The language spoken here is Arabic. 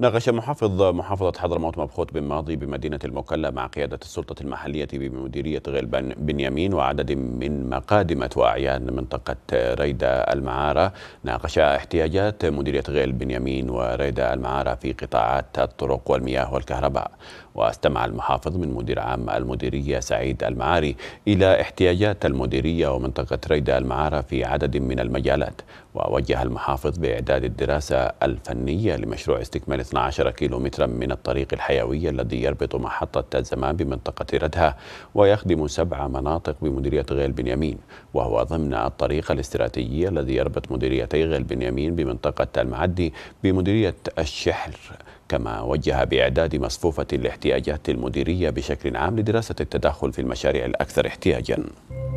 ناقش محافظ محافظة حضرموت مبخوت بن ماضي بمدينة المكلا مع قيادة السلطة المحلية بمديرية غلبان بنيامين وعدد من مقادمة وأعيان منطقة ريدة المعارة ناقش احتياجات مديرية غيل بنيامين وريدة المعارة في قطاعات الطرق والمياه والكهرباء واستمع المحافظ من مدير عام المديرية سعيد المعاري إلى احتياجات المديرية ومنطقة ريدة المعارة في عدد من المجالات ووجه المحافظ بإعداد الدراسة الفنية لمشروع استكمال 12 كيلو مترا من الطريق الحيوي الذي يربط محطة تازمان بمنطقة ردها ويخدم سبع مناطق بمديرية غيل بنيامين وهو ضمن الطريق الاستراتيجي الذي يربط مديريتي غيل بنيامين بمنطقة المعدي بمديرية الشحر كما وجه بإعداد مصفوفة لاحتياجات المديرية بشكل عام لدراسة التدخل في المشاريع الأكثر احتياجاً